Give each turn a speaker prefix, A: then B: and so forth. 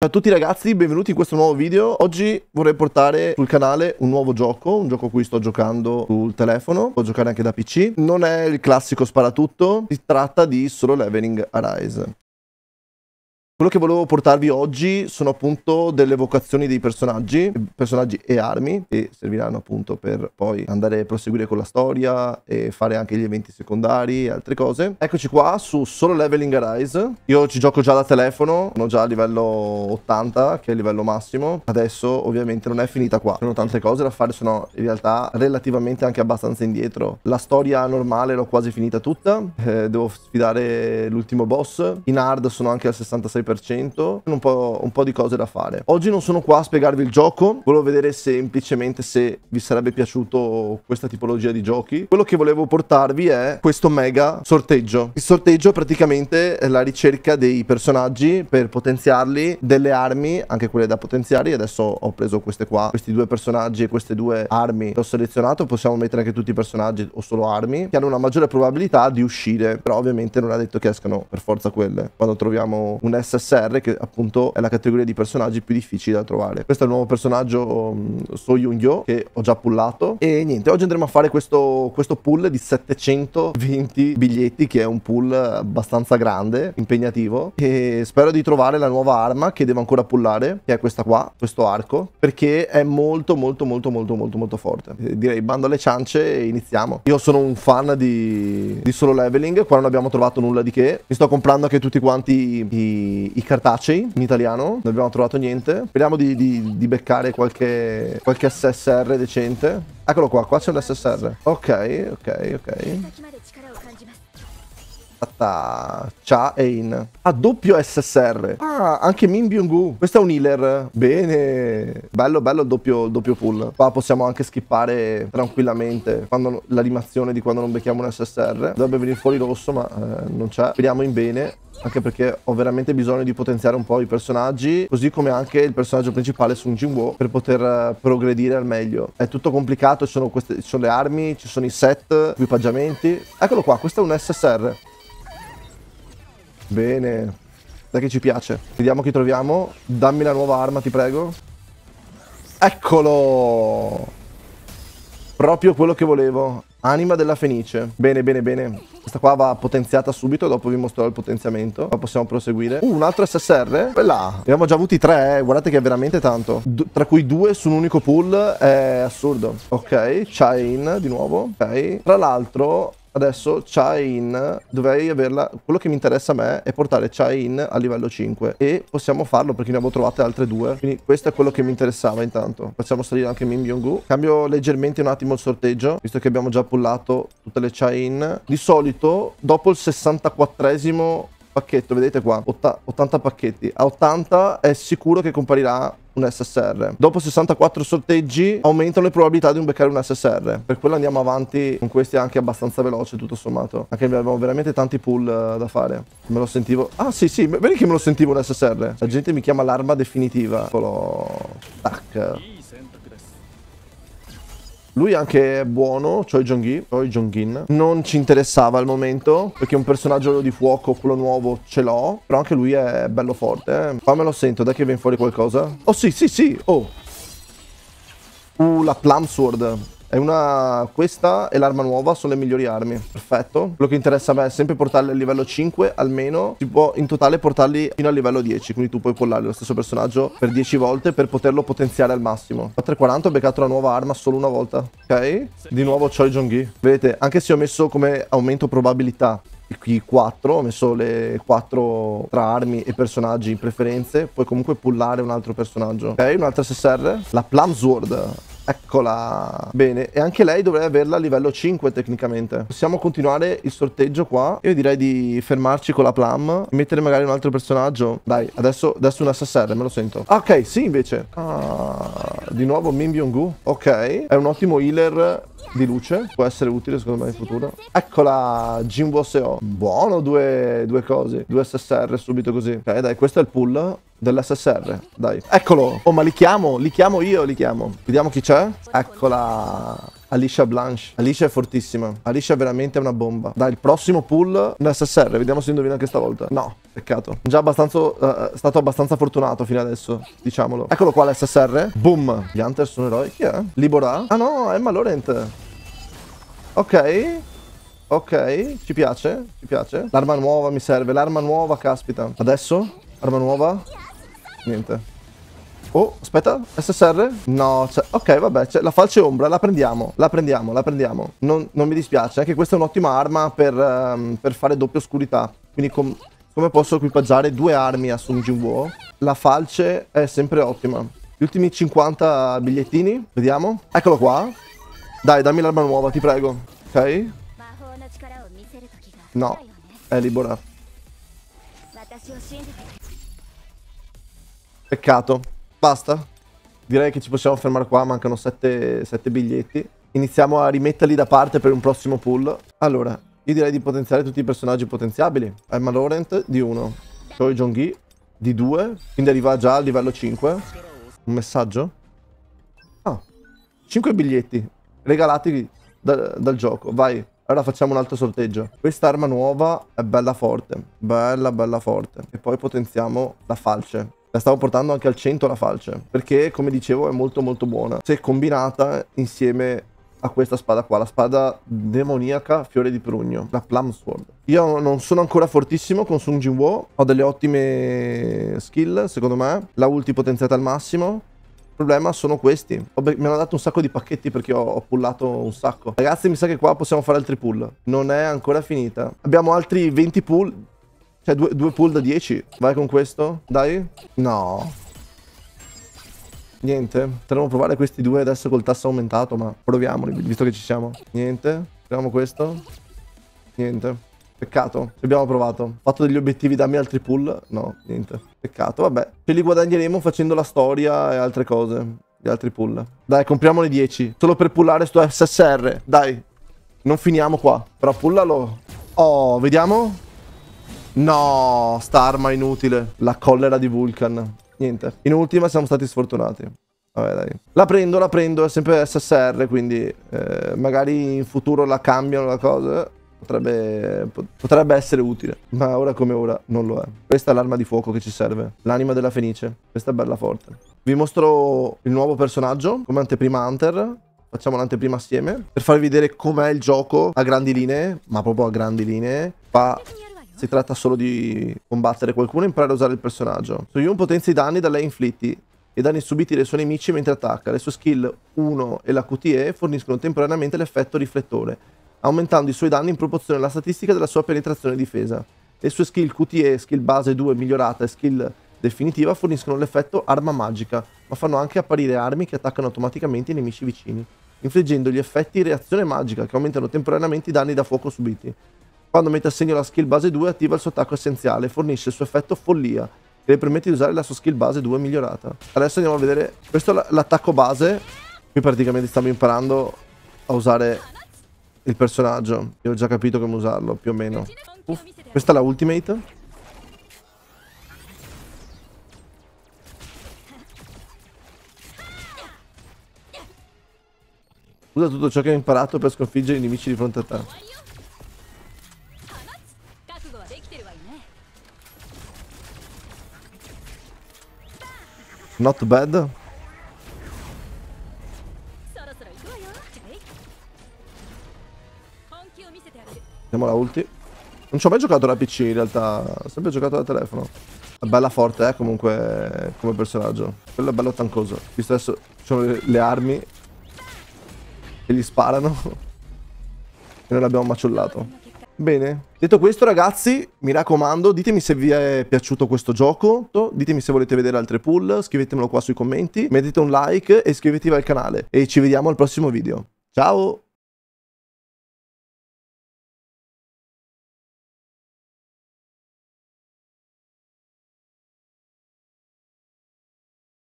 A: Ciao a tutti ragazzi, benvenuti in questo nuovo video. Oggi vorrei portare sul canale un nuovo gioco, un gioco a cui sto giocando sul telefono, può giocare anche da PC. Non è il classico sparatutto, si tratta di Solo Leveling Arise. Quello che volevo portarvi oggi sono appunto delle vocazioni dei personaggi, personaggi e armi, che serviranno appunto per poi andare a proseguire con la storia e fare anche gli eventi secondari e altre cose. Eccoci qua su Solo Leveling Arise. Io ci gioco già da telefono, sono già a livello 80, che è il livello massimo. Adesso ovviamente non è finita qua. Sono tante cose da fare, sono in realtà relativamente anche abbastanza indietro. La storia normale l'ho quasi finita tutta. Eh, devo sfidare l'ultimo boss. In hard sono anche al 66%. 7%, un po', un po' di cose da fare. Oggi non sono qua a spiegarvi il gioco, volevo vedere semplicemente se vi sarebbe piaciuto questa tipologia di giochi. Quello che volevo portarvi è questo mega sorteggio. Il sorteggio praticamente è la ricerca dei personaggi per potenziarli, delle armi, anche quelle da potenziare. Adesso ho preso queste qua, questi due personaggi e queste due armi l'ho selezionato. Possiamo mettere anche tutti i personaggi o solo armi che hanno una maggiore probabilità di uscire. Però ovviamente non è detto che escano per forza quelle. Quando troviamo un S SSR che appunto è la categoria di personaggi più difficili da trovare. Questo è il nuovo personaggio um, So Yun-Yo che ho già pullato e niente, oggi andremo a fare questo, questo pull di 720 biglietti che è un pull abbastanza grande, impegnativo e spero di trovare la nuova arma che devo ancora pullare che è questa qua, questo arco, perché è molto molto molto molto molto molto forte. Eh, direi bando alle ciance e iniziamo. Io sono un fan di, di solo leveling, qua non abbiamo trovato nulla di che. Mi sto comprando anche tutti quanti i, i, cartacei in italiano, non abbiamo trovato niente. Speriamo di, di, di beccare qualche, qualche SSR decente. Eccolo qua, qua c'è un SSR. Ok, ok, ok. Cha e In. Ah, doppio SSR. Ah, anche Min Byung-gu. Questo è un healer. Bene. Bello, bello il doppio, il doppio pull. Qua possiamo anche skippare tranquillamente l'animazione di quando non becchiamo un SSR. Dovrebbe venire fuori rosso, ma eh, non c'è. Speriamo in bene anche perché ho veramente bisogno di potenziare un po' i personaggi, così come anche il personaggio principale Sun Jinwoo per poter eh, progredire al meglio. È tutto complicato, ci sono, queste, ci sono le armi, ci sono i set, equipaggiamenti. Eccolo qua, questo è un SSR. Bene. Dai che ci piace. Vediamo chi troviamo. Dammi la nuova arma, ti prego. Eccolo! Proprio quello che volevo. Anima della Fenice. Bene, bene, bene. Questa qua va potenziata subito, dopo vi mostrerò il potenziamento. Ma possiamo proseguire. Uh, un altro SSR. Quella. Abbiamo già avuti tre, eh. guardate che è veramente tanto. D tra cui due su un unico pool è assurdo. Ok, Chain di nuovo. Ok. Tra l'altro adesso Chai In dovrei averla quello che mi interessa a me è portare Chai In a livello 5 e possiamo farlo perché ne abbiamo trovate altre due quindi questo è quello che mi interessava intanto facciamo salire anche Min Byung-gu cambio leggermente un attimo il sorteggio visto che abbiamo già pullato tutte le Chai In di solito dopo il 64esimo pacchetto vedete qua 80 pacchetti a 80 è sicuro che comparirà un SSR. Dopo 64 sorteggi aumentano le probabilità di un beccare un SSR. Per quello andiamo avanti con questi anche abbastanza veloce, tutto sommato. Anche abbiamo veramente tanti pull eh, da fare. Me lo sentivo. Ah, sì, sì, vedi che me lo sentivo un SSR. La gente mi chiama l'arma definitiva. Eccolo. Tac. Lui anche è buono, Choi Jong-gi, Choi Jong-in. Non ci interessava al momento, perché un personaggio di fuoco, quello nuovo, ce l'ho. Però anche lui è bello forte. Eh. me lo sento, dai che viene fuori qualcosa. Oh sì, sì, sì, oh. Uh, la Plum Sword. È una... Questa e l'arma nuova sono le migliori armi. Perfetto. Quello che interessa a me è sempre portarle al livello 5 almeno. Si può in totale portarli fino al livello 10. Quindi tu puoi pollarli lo stesso personaggio per 10 volte per poterlo potenziare al massimo. A 340 ho beccato la nuova arma solo una volta. Ok? Di nuovo Choi Jong-gi. Vedete, anche se ho messo come aumento probabilità qui 4, ho messo le 4 tra armi e personaggi in preferenze, puoi comunque pullare un altro personaggio. Ok, un'altra SSR, la Plum Sword. Eccola. Bene, e anche lei dovrei averla a livello 5 tecnicamente. Possiamo continuare il sorteggio qua. Io direi di fermarci con la Plum. Mettere magari un altro personaggio. Dai, adesso, adesso un SSR, me lo sento. Ok, sì invece. Ah, di nuovo Min Ok, è un ottimo healer di luce può essere utile secondo me in futuro eccola Jimbo SEO buono due, due cose due SSR subito così ok dai questo è il pull dell'SSR dai eccolo oh ma li chiamo li chiamo io li chiamo vediamo chi c'è eccola Alicia Blanche. Alicia è fortissima. Alicia è veramente una bomba. Dai, il prossimo pull un SSR. Vediamo se indovina anche stavolta. No, peccato. Già abbastanza, uh, stato abbastanza fortunato fino adesso, diciamolo. Eccolo qua l'SSR. Boom. Gli Hunter sono eroi. Chi è? Libora? Ah no, è Malorent. Ok. Ok, ci piace, ci piace. L'arma nuova mi serve, l'arma nuova, caspita. Adesso? Arma nuova? Niente. Oh, aspetta, SSR? No, c'è... Cioè, ok, vabbè, c'è cioè, la falce ombra, la prendiamo, la prendiamo, la prendiamo. Non, non mi dispiace, anche eh, questa è un'ottima arma per, um, per, fare doppia oscurità. Quindi com come posso equipaggiare due armi a Sun Jinwoo? La falce è sempre ottima. Gli ultimi 50 bigliettini, vediamo. Eccolo qua. Dai, dammi l'arma nuova, ti prego. Ok. No, è libera. Peccato. Basta. Direi che ci possiamo fermare qua, mancano 7, biglietti. Iniziamo a rimetterli da parte per un prossimo pull. Allora, io direi di potenziare tutti i personaggi potenziabili. Emma Laurent di 1, Choi Jong-gi di 2, quindi arriva già al livello 5. Un messaggio? Ah, 5 biglietti regalati da, dal gioco, vai. Allora facciamo un altro sorteggio. Questa arma nuova è bella forte. Bella, bella forte. E poi potenziamo la falce la stavo portando anche al 100 la falce, perché come dicevo è molto molto buona, se combinata insieme a questa spada qua, la spada demoniaca fiore di prugno, la Plum Sword. Io non sono ancora fortissimo con Sung Jin Wo, ho delle ottime skill secondo me, la ulti potenziata al massimo, il problema sono questi. mi hanno dato un sacco di pacchetti perché ho, ho pullato un sacco. Ragazzi, mi sa che qua possiamo fare altri pull. Non è ancora finita. Abbiamo altri 20 pull. Cioè, due, due pull da 10. Vai con questo. Dai. No. Niente. Potremmo provare questi due adesso col tasso aumentato, ma proviamoli, visto che ci siamo. Niente. Proviamo questo. Niente. Peccato, ci abbiamo provato. Fatto degli obiettivi, dammi altri pull? No, niente. Peccato, vabbè. Ce li guadagneremo facendo la storia e altre cose. Gli altri pull. Dai, compriamone 10. Solo per pullare sto SSR. Dai. Non finiamo qua. Però pullalo. Oh, vediamo. No, sta arma inutile. La collera di Vulcan. Niente. In ultima siamo stati sfortunati. Vabbè, dai. La prendo, la prendo. È sempre SSR, quindi eh, magari in futuro la cambiano la cosa. Potrebbe, potrebbe, essere utile, ma ora come ora non lo è. Questa è l'arma di fuoco che ci serve, l'anima della Fenice. Questa è bella forte. Vi mostro il nuovo personaggio come anteprima Hunter. Facciamo l'anteprima assieme per farvi vedere com'è il gioco a grandi linee, ma proprio a grandi linee. Fa si tratta solo di combattere qualcuno e imparare a usare il personaggio. Soyun potenzia i danni da lei inflitti e danni subiti dai suoi nemici mentre attacca. Le sue skill 1 e la QTE forniscono temporaneamente l'effetto riflettore, aumentando i suoi danni in proporzione alla statistica della sua penetrazione e difesa. Le sue skill QTE, skill base 2 migliorata e skill definitiva forniscono l'effetto arma magica, ma fanno anche apparire armi che attaccano automaticamente i nemici vicini, infliggendo gli effetti reazione magica che aumentano temporaneamente i danni da fuoco subiti. Quando mette a segno la skill base 2 attiva il suo attacco essenziale e fornisce il suo effetto follia che le permette di usare la sua skill base 2 migliorata. Adesso andiamo a vedere, questo è l'attacco base, qui praticamente stiamo imparando a usare il personaggio, io ho già capito come usarlo più o meno. Uff. Questa è la ultimate. Usa tutto ciò che hai imparato per sconfiggere i nemici di fronte a te. Not bad. Andiamo alla ulti. Non ci ho mai giocato la PC in realtà, ho sempre giocato da telefono. È bella forte, eh, comunque, come personaggio. Quello è bello tancoso. Visto adesso ci sono le, le armi che gli sparano. e noi l'abbiamo maciullato. Bene. Detto questo ragazzi, mi raccomando, ditemi se vi è piaciuto questo gioco, ditemi se volete vedere altre pull. scrivetemelo qua sui commenti, mettete un like e iscrivetevi al canale e ci vediamo al prossimo video. Ciao!